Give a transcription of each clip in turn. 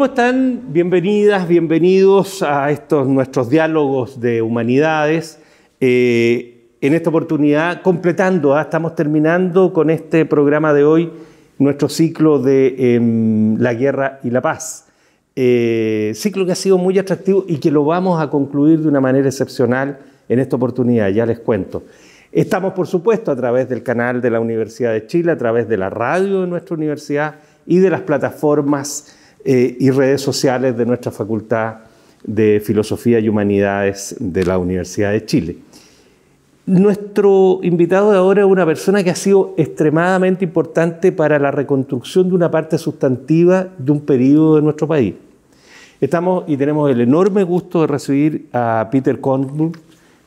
¿Cómo están? Bienvenidas, bienvenidos a estos nuestros diálogos de humanidades. Eh, en esta oportunidad, completando, ¿ah? estamos terminando con este programa de hoy, nuestro ciclo de em, la guerra y la paz. Eh, ciclo que ha sido muy atractivo y que lo vamos a concluir de una manera excepcional en esta oportunidad, ya les cuento. Estamos, por supuesto, a través del canal de la Universidad de Chile, a través de la radio de nuestra universidad y de las plataformas eh, y redes sociales de nuestra Facultad de Filosofía y Humanidades de la Universidad de Chile. Nuestro invitado de ahora es una persona que ha sido extremadamente importante para la reconstrucción de una parte sustantiva de un periodo de nuestro país. Estamos y tenemos el enorme gusto de recibir a Peter Kornblum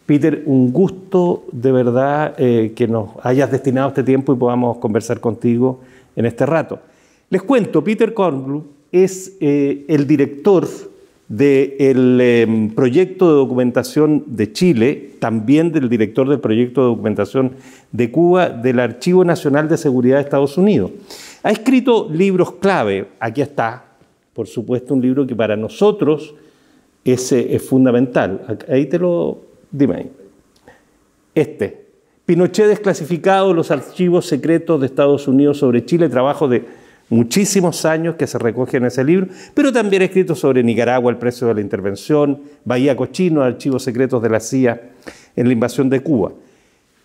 Peter, un gusto de verdad eh, que nos hayas destinado este tiempo y podamos conversar contigo en este rato. Les cuento, Peter Kornblum es eh, el director del em, proyecto de documentación de Chile, también del director del proyecto de documentación de Cuba, del Archivo Nacional de Seguridad de Estados Unidos. Ha escrito libros clave, aquí está, por supuesto, un libro que para nosotros es, eh, es fundamental. Ahí te lo, dime Este, Pinochet desclasificado, los archivos secretos de Estados Unidos sobre Chile, trabajo de muchísimos años que se recogen en ese libro, pero también ha escrito sobre Nicaragua, el precio de la intervención, Bahía Cochino, archivos secretos de la CIA en la invasión de Cuba.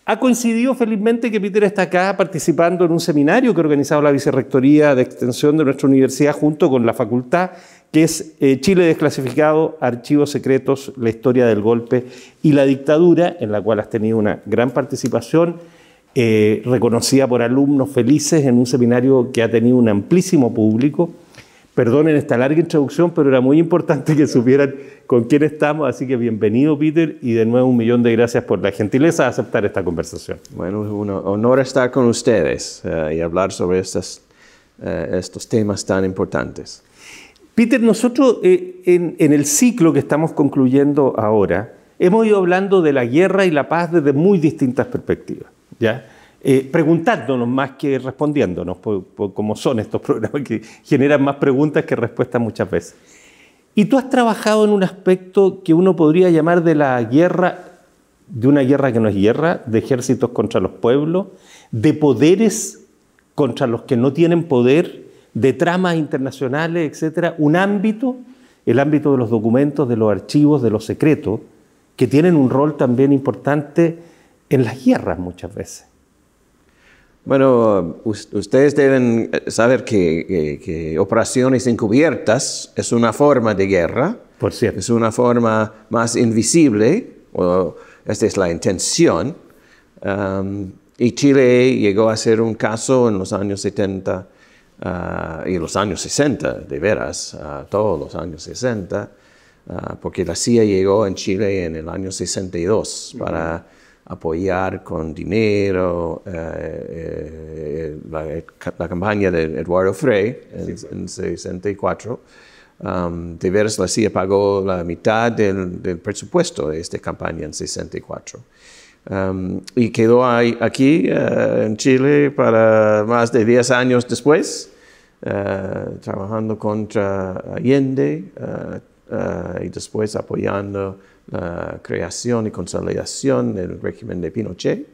Ha coincidido felizmente que Peter está acá participando en un seminario que ha organizado la Vicerrectoría de Extensión de nuestra universidad junto con la facultad, que es eh, Chile desclasificado, archivos secretos, la historia del golpe y la dictadura, en la cual has tenido una gran participación eh, reconocida por alumnos felices en un seminario que ha tenido un amplísimo público. Perdonen esta larga introducción, pero era muy importante que supieran con quién estamos, así que bienvenido Peter y de nuevo un millón de gracias por la gentileza de aceptar esta conversación. Bueno, es un honor estar con ustedes eh, y hablar sobre eh, estos temas tan importantes. Peter, nosotros en el ciclo que estamos concluyendo ahora, hemos ido hablando de la guerra y la paz desde muy distintas perspectivas. ¿ya? Eh, preguntándonos más que respondiéndonos, como son estos programas que generan más preguntas que respuestas muchas veces. Y tú has trabajado en un aspecto que uno podría llamar de la guerra, de una guerra que no es guerra, de ejércitos contra los pueblos, de poderes contra los que no tienen poder, de tramas internacionales, etcétera, un ámbito, el ámbito de los documentos, de los archivos, de los secretos, que tienen un rol también importante en las guerras muchas veces. Bueno, ustedes deben eh, saber que, operaciones encubiertas es una forma de guerra. Por cierto. Es una forma más invisible, o esta es la intención. y Chile llegó a ser un caso en los años 70 ah, y los años 60, de veras, todos los años 60, ah, porque la CIA llegó en Chile en el año 62 para apoyar con dinero eh, eh, la, campaña de Eduardo Frey en, 64. Um, de veras, la CIA pagó la mitad del, presupuesto de esta campaña en 64. Um, y quedó ahí, aquí eh, en Chile para más de 10 años después, trabajando contra Allende, eh, y después apoyando la creación y consolidación del régimen de Pinochet.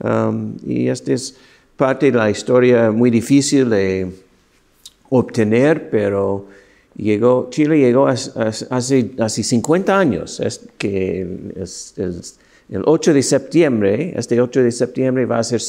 Um, y esta es parte de la historia muy difícil de obtener, pero llegó, Chile llegó hace, hace 50 años, es que el 8 de septiembre, este 8 de septiembre va a ser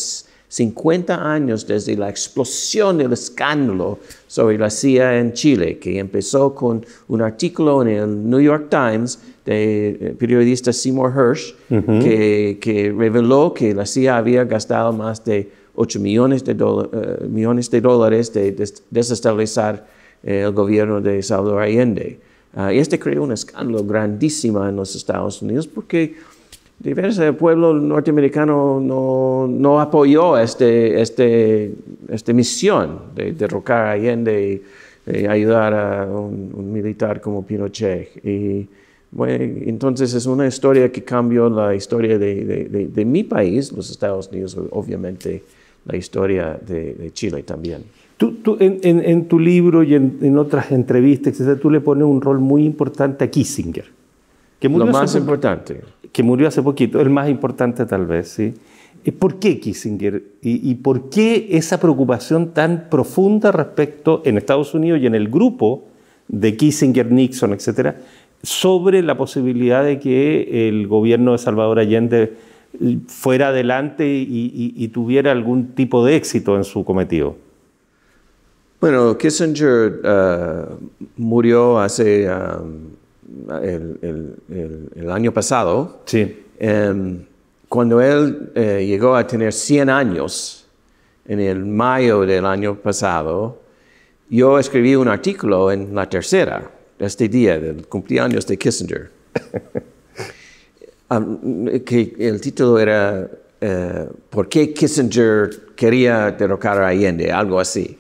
50 años desde la explosión del escándalo sobre la CIA en Chile, que empezó con un artículo en el New York Times del eh, periodista Seymour Hirsch, que, reveló que la CIA había gastado más de 8 millones de, eh, millones de dólares de desestabilizar eh, el gobierno de Salvador Allende. Ah, y este creó un escándalo grandísimo en los Estados Unidos porque diverso el pueblo norteamericano no, apoyó esta este, este misión de derrocar a Allende y, eh, ayudar a un, militar como Pinochet. Y, entonces es una historia que cambió la historia de, mi país, los Estados Unidos, obviamente la historia de, Chile también. en, tu libro y en otras entrevistas, tú le pones un rol muy importante a Kissinger lo más importante. Que murió hace poquito, el más importante tal vez, ¿sí? ¿Por qué Kissinger? ¿Y, por qué esa preocupación tan profunda respecto en Estados Unidos y en el grupo de Kissinger, Nixon, etcétera, sobre la posibilidad de que el gobierno de Salvador Allende fuera adelante y, tuviera algún tipo de éxito en su cometido? Bueno, Kissinger eh, murió hace um, el, año pasado, em, cuando él eh, llegó a tener 100 años, en el mayo del año pasado, yo escribí un artículo en La Tercera, este día del cumpleaños de Kissinger, que el título era eh, ¿Por qué Kissinger quería derrocar a Allende? Algo así.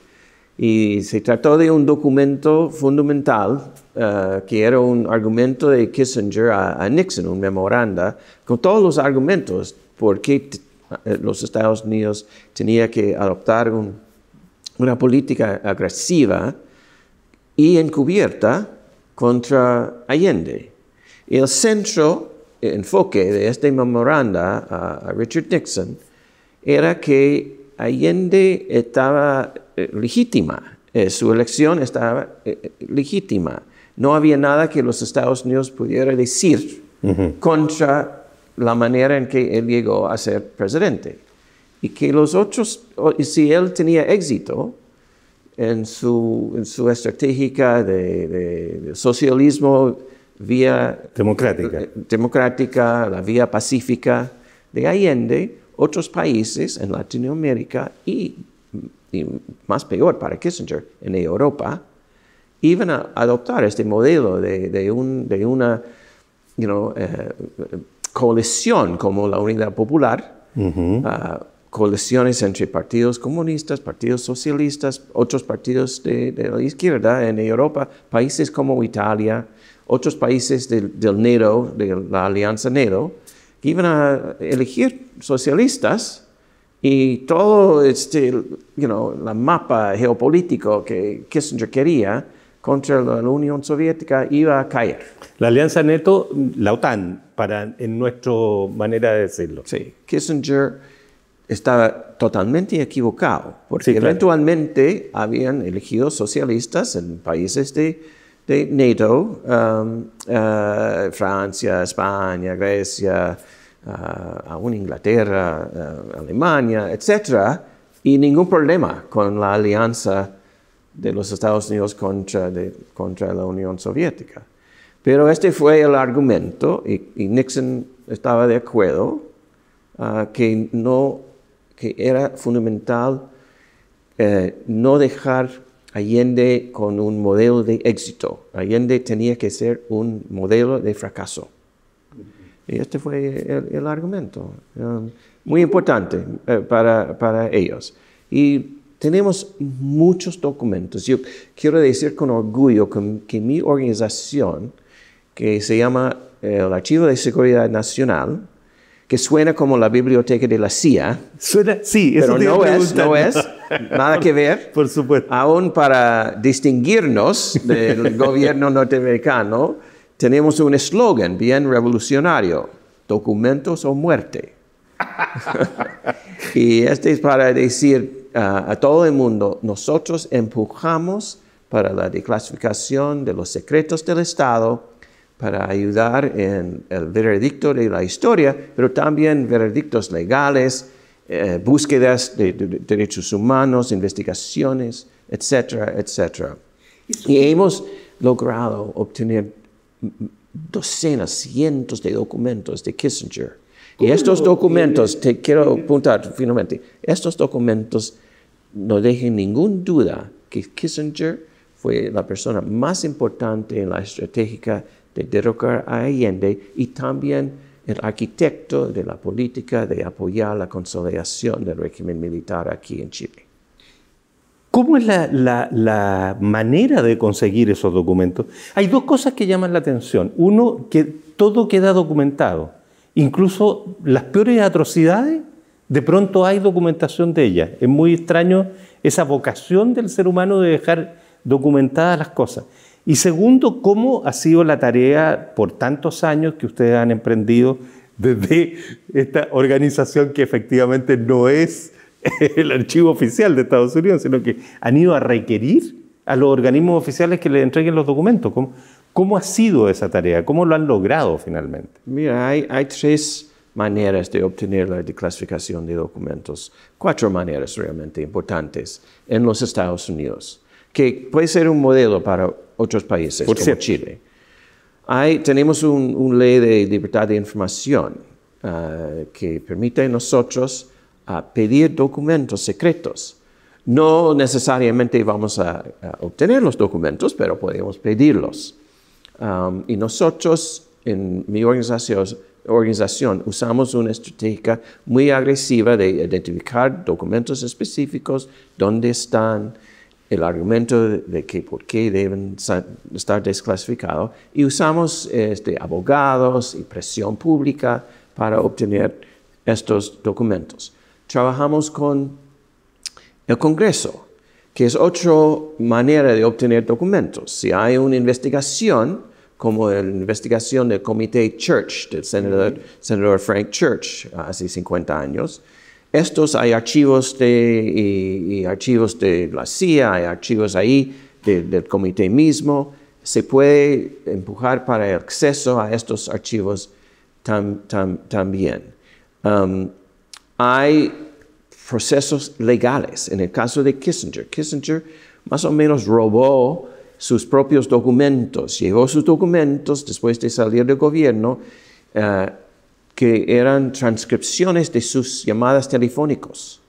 Y se trató de un documento fundamental eh, que era un argumento de Kissinger a, Nixon, un memoranda, con todos los argumentos por qué eh, los Estados Unidos tenía que adoptar una política agresiva y encubierta contra Allende. el centro, enfoque de este memoranda a Richard Nixon era que Allende estaba eh, legítima, eh, su elección estaba eh, legítima. No había nada que los Estados Unidos pudiera decir contra la manera en que él llegó a ser presidente. Y que los otros, si él tenía éxito en su, en estrategia de, socialismo vía democrática. democrática, la vía pacífica de Allende, otros países en Latinoamérica y, y más peor para Kissinger, en Europa, iban a adoptar este modelo de, de, un, de una you eh, coalición como la Unidad Popular, uh coaliciones entre partidos comunistas, partidos socialistas, otros partidos de, de, la izquierda en Europa, países como Italia, otros países del, del de la Alianza Nero que iban a elegir socialistas y todo este, you know, la mapa geopolítico que Kissinger quería contra la Unión Soviética iba a caer. La alianza neto, la OTAN, para, en nuestra manera de decirlo. Sí, Kissinger estaba totalmente equivocado, porque eventualmente habían elegido socialistas en países de de NATO, Francia, España, Grecia, aún Inglaterra, Alemania, etc., y ningún problema con la alianza de los Estados Unidos contra, la Unión Soviética. Pero este fue el argumento y, Nixon estaba de acuerdo uh, que, no, era fundamental eh, no dejar Allende con un modelo de éxito. Allende tenía que ser un modelo de fracaso. Y este fue el, argumento. Um, muy importante eh, para, ellos. Y tenemos muchos documentos. Yo quiero decir con orgullo que mi organización, que se llama eh, el Archivo de Seguridad Nacional, que suena como la biblioteca de la CIA. Suena, sí, eso pero no es, no es, nada que ver. Por supuesto. Aún para distinguirnos del gobierno norteamericano, tenemos un eslogan bien revolucionario, documentos o muerte. y este es para decir a todo el mundo, nosotros empujamos para la declasificación de los secretos del Estado para ayudar en el veredicto de la historia, pero también veredictos legales, eh, búsquedas de, derechos humanos, investigaciones, etcétera, etcétera. Y hemos logrado obtener docenas, cientos de documentos de Kissinger. Y estos documentos, te quiero apuntar finalmente, estos documentos no dejen ninguna duda que Kissinger fue la persona más importante en la estratégica de derrocar a Allende y también el arquitecto de la política de apoyar la consolidación del régimen militar aquí en Chile. ¿Cómo es la, manera de conseguir esos documentos? Hay dos cosas que llaman la atención. Uno, que todo queda documentado. Incluso las peores atrocidades, de pronto hay documentación de ellas. Es muy extraño esa vocación del ser humano de dejar documentadas las cosas. Y segundo, ¿cómo ha sido la tarea por tantos años que ustedes han emprendido desde esta organización que efectivamente no es el archivo oficial de Estados Unidos, sino que han ido a requerir a los organismos oficiales que le entreguen los documentos? ¿Cómo, ha sido esa tarea? ¿Cómo lo han logrado finalmente? Mira, hay, hay tres maneras de obtener la declasificación de documentos, cuatro maneras realmente importantes en los Estados Unidos que puede ser un modelo para otros países, Por como Chile. tenemos una un ley de libertad de información ah, que permite a nosotros ah, pedir documentos secretos. No necesariamente vamos a, obtener los documentos, pero podemos pedirlos. y nosotros, en mi organización, organización usamos una estrategia muy agresiva de identificar documentos específicos, dónde están, el argumento de que por qué deben estar desclasificados y usamos este, abogados y presión pública para obtener estos documentos. Trabajamos con el Congreso, que es otra manera de obtener documentos. Si hay una investigación, como la investigación del Comité Church del senador Frank Church hace 50 años, estos hay archivos de, archivos de la CIA, hay archivos ahí del comité mismo. Se puede empujar para el acceso a estos archivos también. Um, hay procesos legales. En el caso de Kissinger, Kissinger más o menos robó sus propios documentos, llevó sus documentos después de salir del gobierno. Eh, que eran transcripciones de sus llamadas telefónicas.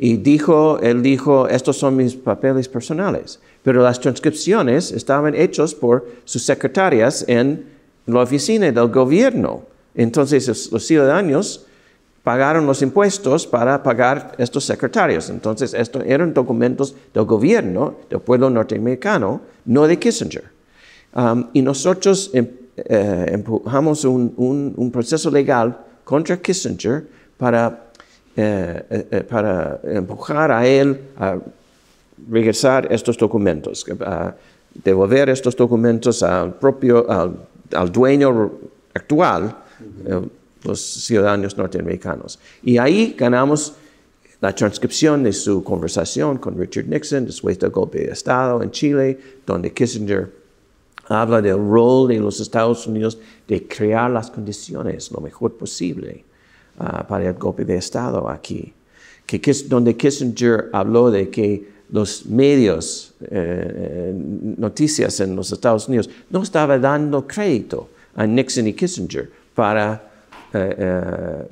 Y dijo, él dijo, estos son mis papeles personales. Pero las transcripciones estaban hechas por sus secretarias en la oficina del gobierno. Entonces los ciudadanos pagaron los impuestos para pagar estos secretarios. Entonces estos eran documentos del gobierno, del pueblo norteamericano, no de Kissinger. Um, y nosotros em, eh, empujamos un, un, proceso legal contra Kissinger para, eh, eh, para empujar a él a regresar estos documentos, a devolver estos documentos al propio, al, dueño actual, los ciudadanos norteamericanos. Y ahí ganamos la transcripción de su conversación con Richard Nixon después del golpe de Estado en Chile, donde Kissinger habla del rol de los Estados Unidos de crear las condiciones lo mejor posible ah, para el golpe de Estado aquí. Que, donde Kissinger habló de que los medios, eh, eh, noticias en los Estados Unidos, no estaba dando crédito a Nixon y Kissinger para eh,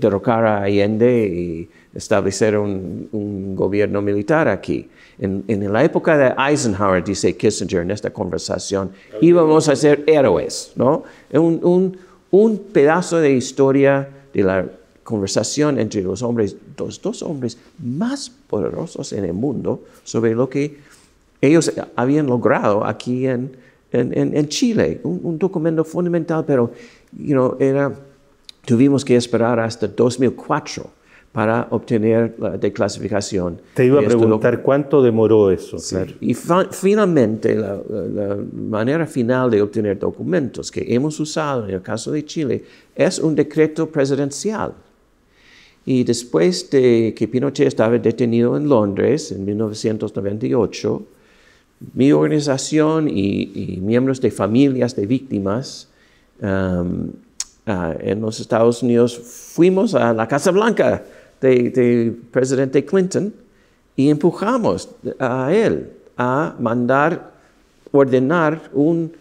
derrocar a Allende y establecer un, gobierno militar aquí. En, en, la época de Eisenhower, dice Kissinger en esta conversación, íbamos a ser héroes, ¿no? Un, pedazo de historia de la conversación entre los hombres, los dos hombres más poderosos en el mundo sobre lo que ellos habían logrado aquí en, Chile. Un, documento fundamental, pero you know, tuvimos que esperar hasta 2004 para obtener la declasificación. Te iba a preguntar cuánto demoró eso. Y finalmente, la, manera final de obtener documentos que hemos usado en el caso de Chile es un decreto presidencial. Y después de que Pinochet estaba detenido en Londres en 1998, mi organización y, miembros de familias de víctimas um, ah, en los Estados Unidos fuimos a la Casa Blanca de, presidente Clinton y empujamos a él a mandar, ordenar un,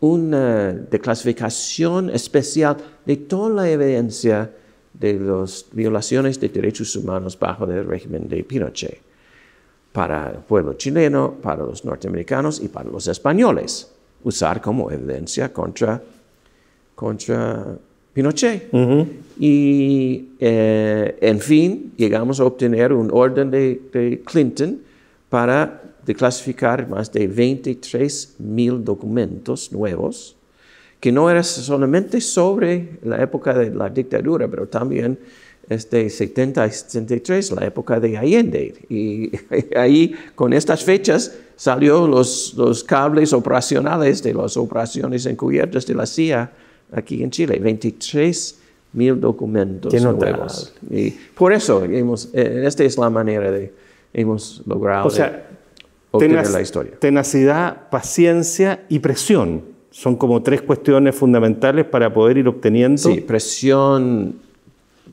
una eh, declasificación especial de toda la evidencia de las violaciones de derechos humanos bajo el régimen de Pinochet para el pueblo chileno, para los norteamericanos y para los españoles, usar como evidencia contra, contra Pinochet. Y eh, en fin, llegamos a obtener un orden de, Clinton para declasificar más de 23 mil documentos nuevos, que no era solamente sobre la época de la dictadura, pero también este 70 y 73, la época de Allende. Y ahí, con estas fechas, salió los, los cables operacionales de las operaciones encubiertas de la CIA aquí en Chile, 23 mil documentos Y por eso, hemos, eh, esta es la manera de, hemos logrado o sea, obtener la historia. Tenacidad, paciencia y presión. Son como tres cuestiones fundamentales para poder ir obteniendo. Sí, presión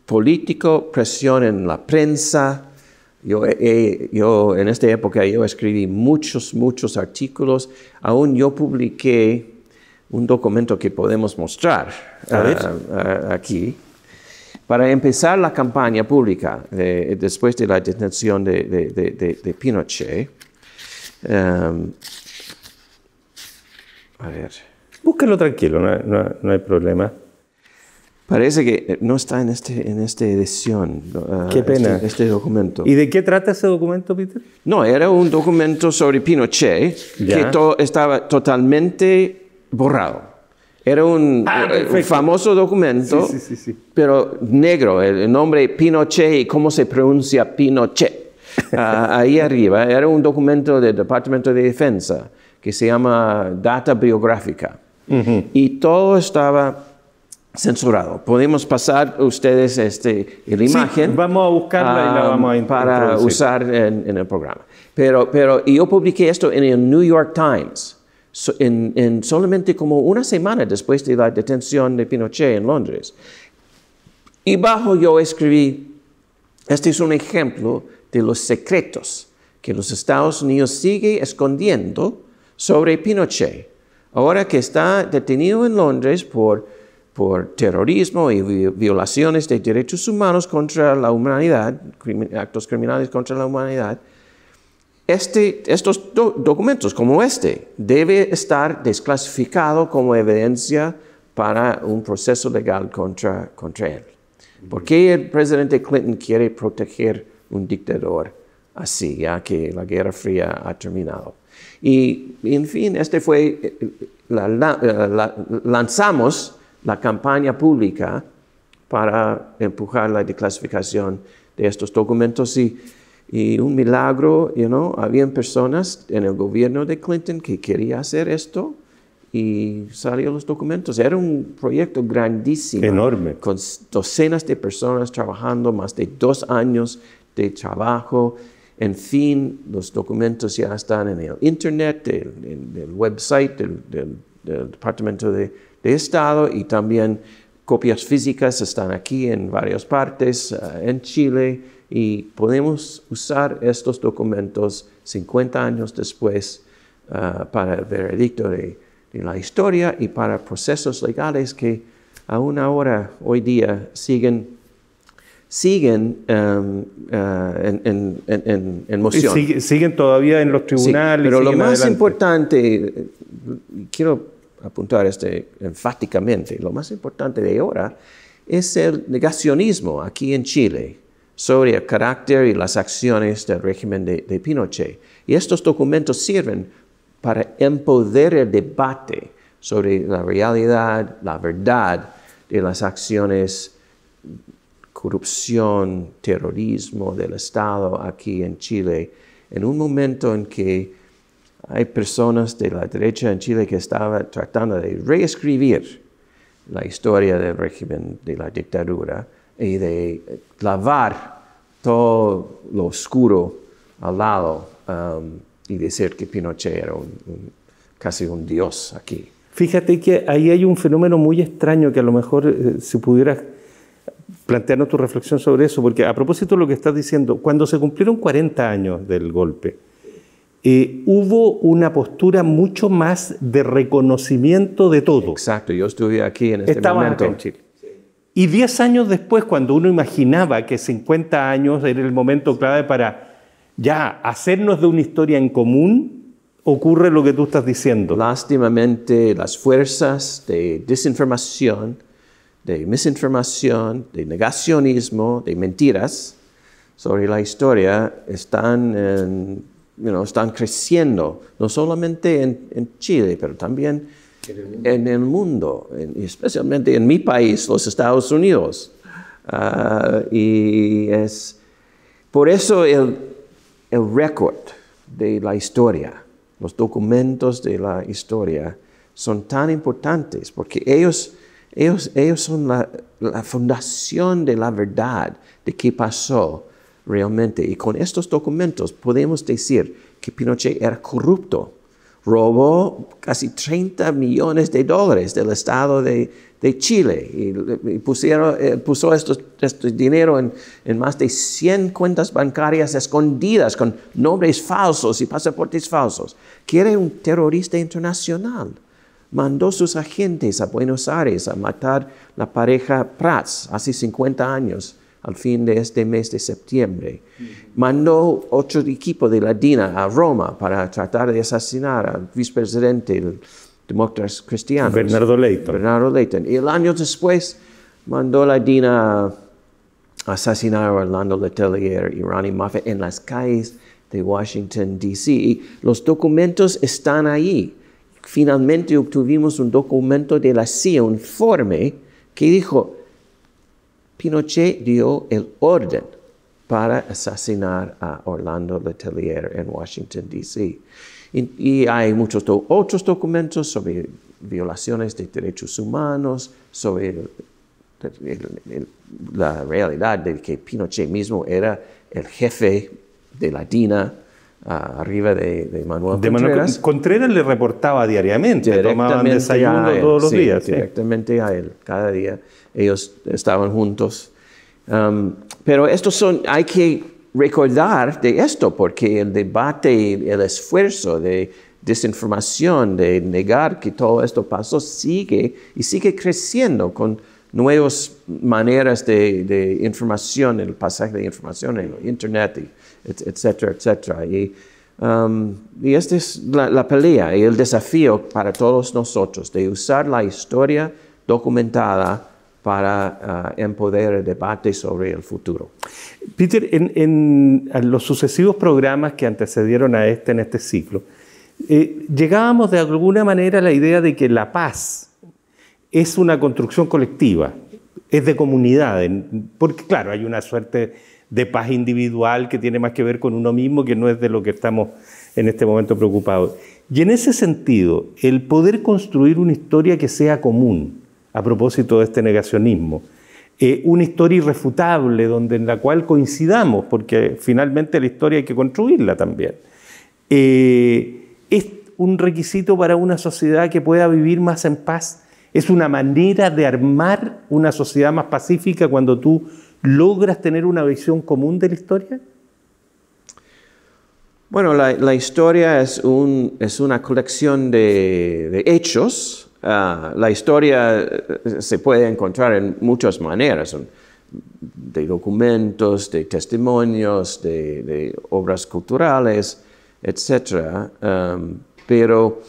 político, presión en la prensa. Yo, eh, yo en esta época yo escribí muchos, muchos artículos. Aún yo publiqué un documento que podemos mostrar ah, ah, aquí. Para empezar la campaña pública después de la detención de, Pinochet, em, a ver. Búscalo tranquilo, no, hay problema. Parece que eh, no está en, este, en esta edición. Ah, qué pena. Este, este, documento. ¿Y de qué trata ese documento, Peter? No, era un documento sobre Pinochet que estaba totalmente borrado. Era un, ah, eh, famoso documento, pero negro, el nombre Pinochet y cómo se pronuncia Pinochet. Ah, ahí arriba era un documento del Departamento de Defensa que se llama Data Biográfica. Y todo estaba censurado. Podemos pasar ustedes este, la imagen. vamos a buscarla y la ah, vamos a Para usar en, el programa. Pero, pero yo publiqué esto en el New York Times en, solamente como una semana después de la detención de Pinochet en Londres. Y bajo yo escribí, este es un ejemplo de los secretos que los Estados Unidos sigue escondiendo sobre Pinochet, ahora que está detenido en Londres por, por terrorismo y violaciones de derechos humanos contra la humanidad, actos criminales contra la humanidad este, estos documentos como este debe estar desclasificado como evidencia para un proceso legal contra, contra él. ¿Por qué el presidente Clinton quiere proteger un dictador así, ya que la Guerra Fría ha terminado? Y, en fin, este fue, eh, lanzamos la campaña pública para empujar la desclasificación de estos documentos y y un milagro, you know, habían personas en el gobierno de Clinton que querían hacer esto y salieron los documentos. Era un proyecto grandísimo. Enorme. Con docenas de personas trabajando, más de dos años de trabajo. En fin, los documentos ya están en el Internet, en el, website del, Departamento de, de Estado y también copias físicas están aquí en varias partes, eh, en Chile, y podemos usar estos documentos 50 años después eh, para el veredicto de, la historia y para procesos legales que aún ahora, hoy día, siguen siguen em, eh, en, en, en, moción. siguen todavía en los tribunales. pero lo más importante, quiero apuntar este enfáticamente, lo más importante de ahora es el negacionismo aquí en Chile sobre el carácter y las acciones del régimen de, de Pinochet. Y estos documentos sirven para empoderar el debate sobre la realidad, la verdad de las acciones, corrupción, terrorismo del Estado aquí en Chile, en un momento en que hay personas de la derecha en Chile que estaban tratando de reescribir la historia del régimen de la dictadura y de lavar todo lo oscuro al lado um, y decir que Pinochet era casi un dios aquí. Fíjate que ahí hay un fenómeno muy extraño que a lo mejor eh, se pudiera pudieras plantearnos tu reflexión sobre eso, porque a propósito de lo que estás diciendo, cuando se cumplieron 40 años del golpe, eh, hubo una postura mucho más de reconocimiento de todo. Exacto, yo estuve aquí en este momento. en Chile. Y diez años después, cuando uno imaginaba que 50 años era el momento clave para ya hacernos de una historia en común, ocurre lo que tú estás diciendo. Lástimamente, las fuerzas de desinformación, de misinformación, de negacionismo, de mentiras sobre la historia están en están creciendo, no solamente en, Chile, pero también en el mundo, especialmente en mi país, los Estados Unidos. Ah, y es por eso el, récord de la historia, los documentos de la historia son tan importantes porque ellos, son la fundación de la verdad de qué pasó realmente. Y con estos documentos podemos decir que Pinochet era corrupto. Robó casi 30 millones de dólares del Estado de, Chile y, eh, puso este dinero en, en, más de 100 cuentas bancarias escondidas con nombres falsos y pasaportes falsos. Quiere un terrorista internacional. Mandó sus agentes a Buenos Aires a matar la pareja Prats hace 50 años al fin de este mes de septiembre. Mandó otro equipo de la DINA a Roma para tratar de asesinar al vicepresidente del Demócratas Cristianos. Bernardo Leighton. Bernardo Leighton. Y el año después mandó la DINA a asesinar a Orlando Letelier y Ronnie Mafe en las calles de Washington, D.C. Y los documentos están ahí. Finalmente obtuvimos un documento de la CIA, un informe, que dijo, Pinochet dio el orden para asesinar a Orlando Letelier en Washington, D.C. Y, hay muchos otros documentos sobre violaciones de derechos humanos, sobre la realidad de que Pinochet mismo era el jefe de la DINA arriba de, Manuel Contreras. Contreras le reportaba diariamente, tomaban desayuno todos los días. Directamente a él, cada día. Ellos estaban juntos. Um, pero estos son, hay que recordar de esto, porque el debate, el esfuerzo de desinformación, de negar que todo esto pasó, sigue y sigue creciendo con nuevas maneras de, de información, el pasaje de información en Internet etcétera, etcétera. Y, um, esta es la, pelea y el desafío para todos nosotros de usar la historia documentada para uh, empoderar el debate sobre el futuro. Peter, en, los sucesivos programas que antecedieron a este en este ciclo, eh, llegábamos de alguna manera a la idea de que la paz es una construcción colectiva, es de comunidad, porque claro, hay una suerte de paz individual que tiene más que ver con uno mismo, que no es de lo que estamos en este momento preocupados. Y en ese sentido, el poder construir una historia que sea común, a propósito de este negacionismo, eh, una historia irrefutable donde en la cual coincidamos, porque finalmente la historia hay que construirla también, eh, es un requisito para una sociedad que pueda vivir más en paz. Es una manera de armar una sociedad más pacífica cuando tú ¿Logras tener una visión común de la historia? Bueno, la, historia es, una colección de, hechos. Ah, la historia eh, se puede encontrar en muchas maneras, de documentos, de testimonios, de, obras culturales, etc. pero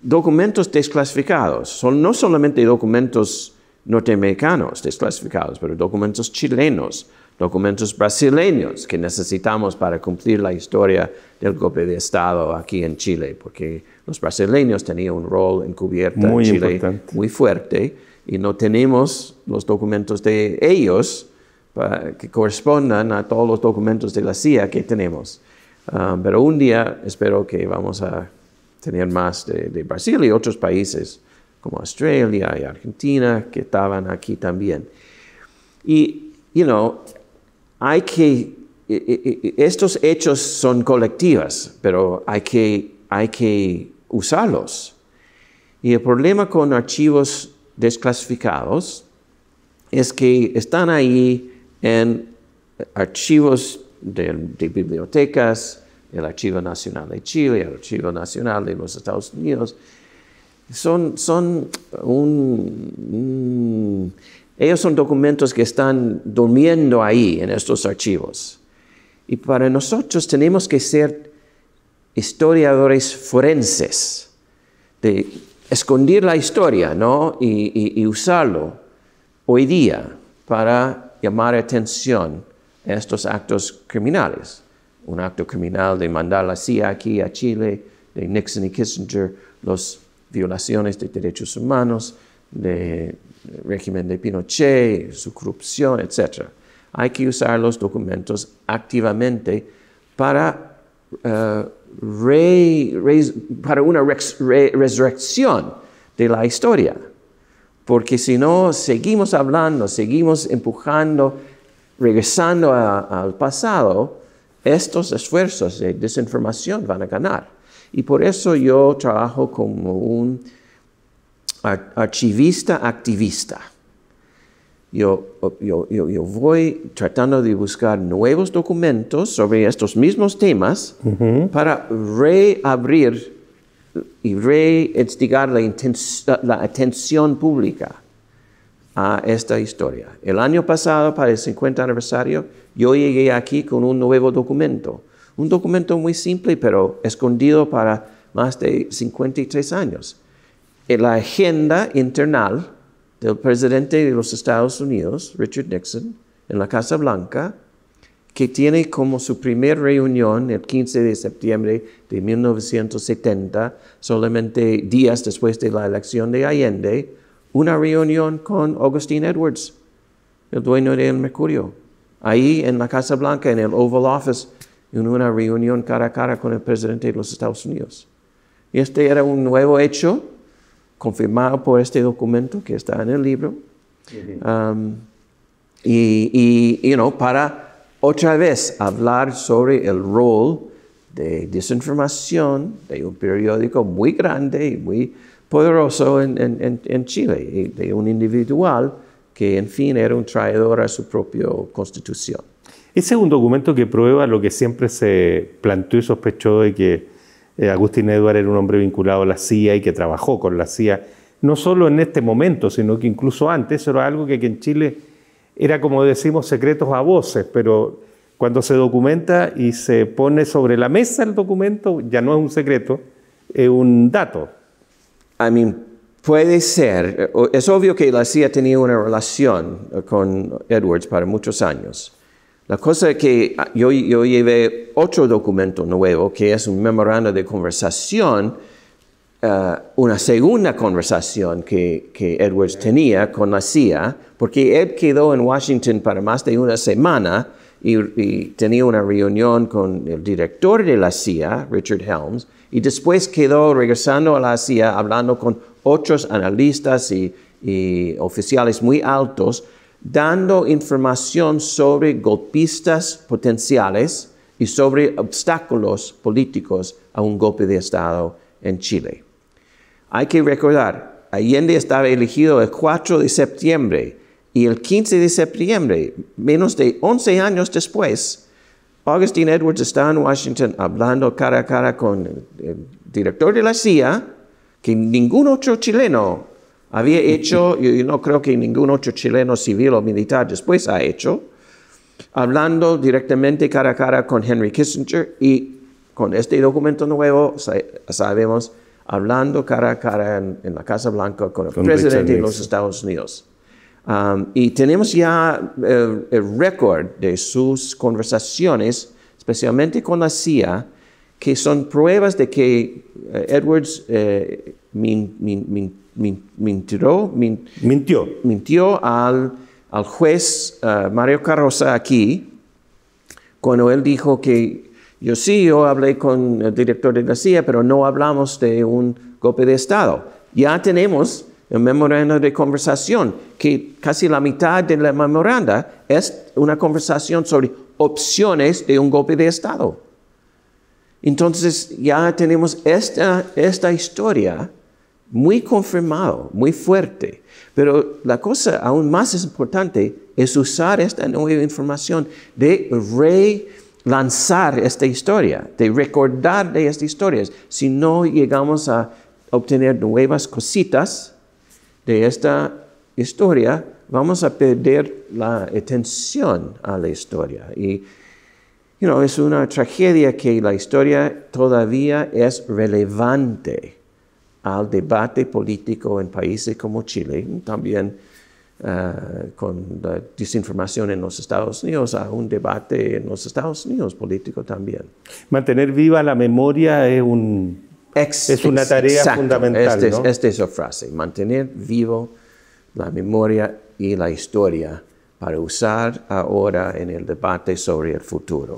documentos desclasificados, son no solamente documentos norteamericanos desclasificados, pero documentos chilenos, documentos brasileños que necesitamos para cumplir la historia del golpe de Estado aquí en Chile, porque los brasileños tenían un rol encubierto muy en Chile muy fuerte y no tenemos los documentos de ellos que correspondan a todos los documentos de la CIA que tenemos. Ah, pero un día espero que vamos a tener más de Brasil y otros países como Australia y Argentina, que estaban aquí también. Y, you know, hay que, e, e, e, estos hechos son colectivas, pero hay que, hay que usarlos. Y el problema con archivos desclasificados es que están ahí en archivos de, de, bibliotecas, el Archivo Nacional de Chile, el Archivo Nacional de los Estados Unidos, son, ellos son documentos que están durmiendo ahí en estos archivos. Y para nosotros tenemos que ser historiadores forenses, de esconder la historia ¿no? y, y usarlo hoy día para llamar atención a estos actos criminales. Un acto criminal de mandar la CIA aquí a Chile, de Nixon y Kissinger, los violaciones de derechos humanos, del régimen de Pinochet, su corrupción, etc. Hay que usar los documentos activamente para, eh, para una resurrección de la historia. Porque si no, seguimos hablando, seguimos empujando, regresando al pasado, estos esfuerzos de desinformación van a ganar. Y por eso yo trabajo como un archivista activista. Yo, voy tratando de buscar nuevos documentos sobre estos mismos temas para reabrir y reinstigar la, atención pública a esta historia. El año pasado, para el 50 aniversario, yo llegué aquí con un nuevo documento un documento muy simple, pero escondido para más de 53 años. En La agenda interna del presidente de los Estados Unidos, Richard Nixon, en la Casa Blanca, que tiene como su primera reunión el 15 de septiembre de 1970, solamente días después de la elección de Allende, una reunión con Augustine Edwards, el dueño del Mercurio. Ahí en la Casa Blanca, en el Oval Office, en una reunión cara a cara con el presidente de los Estados Unidos. Y este era un nuevo hecho confirmado por este documento que está en el libro. Um, y, para otra vez hablar sobre el rol de desinformación de un periódico muy grande y muy poderoso en, Chile, de un individual que en fin era un traidor a su propia constitución. Ese es un documento que prueba lo que siempre se planteó y sospechó de que eh, Agustín Edward era un hombre vinculado a la CIA y que trabajó con la CIA, no solo en este momento, sino que incluso antes. era algo que en Chile era, como decimos, secretos a voces, pero cuando se documenta y se pone sobre la mesa el documento, ya no es un secreto, es un dato. I mean, puede ser. Eh, es obvio que la CIA tenía una relación eh, con Edwards para muchos años. La cosa es que yo, llevé otro documento nuevo, que es un memorando de conversación, eh, una segunda conversación que, Edwards tenía con la CIA, porque él quedó en Washington para más de una semana y, tenía una reunión con el director de la CIA, Richard Helms, y después quedó regresando a la CIA hablando con otros analistas y oficiales muy altos dando información sobre golpistas potenciales y sobre obstáculos políticos a un golpe de Estado en Chile. Hay que recordar, Allende estaba elegido el 4 de septiembre y el 15 de septiembre, menos de 11 años después, Augustine Edwards está en Washington hablando cara a cara con el director de la CIA, que ningún otro chileno había hecho, y no creo que ningún otro chileno civil o militar después ha hecho, hablando directamente cara a cara con Henry Kissinger y con este documento nuevo sabemos hablando cara a cara en, la Casa Blanca con el presidente de los Estados Unidos. Um, y tenemos ya eh, el, récord de sus conversaciones, especialmente con la CIA, que son pruebas de que eh, Edwards eh, mintió, mintió. al, al juez eh, Mario Carroza aquí cuando él dijo que yo sí, yo hablé con el director de García, pero no hablamos de un golpe de Estado. Ya tenemos el memorando de conversación, que casi la mitad de la memoranda es una conversación sobre opciones de un golpe de Estado. Entonces ya tenemos esta, esta historia muy confirmado, muy fuerte. Pero la cosa aún más importante es usar esta nueva información de relanzar esta historia, de recordar de estas historias. Si no llegamos a obtener nuevas cositas de esta historia, vamos a perder la atención a la historia. Y you know, es una tragedia que la historia todavía es relevante al debate político en países como Chile, también eh, con la desinformación en los Estados Unidos, a un debate en los Estados Unidos político también. Mantener viva la memoria es, un, es una tarea fundamental. Este, ¿no? Esta es la frase, mantener vivo la memoria y la historia para usar ahora en el debate sobre el futuro.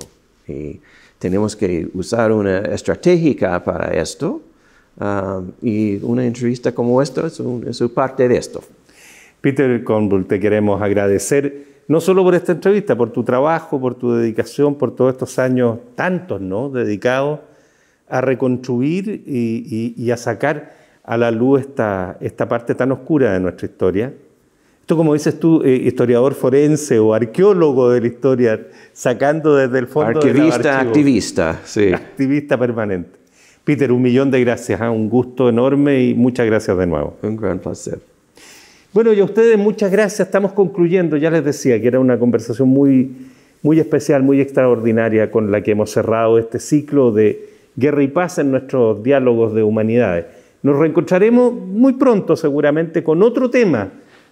Y tenemos que usar una estrategia para esto, y una entrevista como esta es, parte de esto. Peter condul te queremos agradecer no solo por esta entrevista, por tu trabajo, por tu dedicación, por todos estos años, tantos, ¿no? Dedicados a reconstruir y, a sacar a la luz esta, esta parte tan oscura de nuestra historia. Esto, como dices tú, eh, historiador forense o arqueólogo de la historia, sacando desde el fondo. Arquivista, activista, sí. Activista permanente. Peter, un millón de gracias, ¿eh? un gusto enorme y muchas gracias de nuevo. Un gran placer. Bueno, y a ustedes muchas gracias. Estamos concluyendo. Ya les decía que era una conversación muy, muy especial, muy extraordinaria con la que hemos cerrado este ciclo de guerra y paz en nuestros diálogos de humanidades. Nos reencontraremos muy pronto seguramente con otro tema,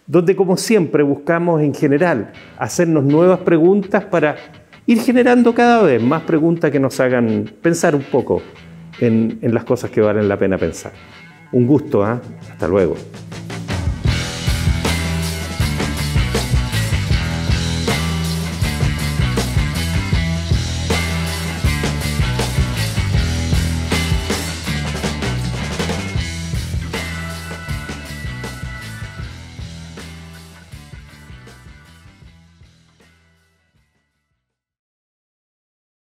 donde como siempre buscamos en general hacernos nuevas preguntas para ir generando cada vez más preguntas que nos hagan pensar un poco en, las cosas que valen la pena pensar. Un gusto, ¿eh? hasta luego.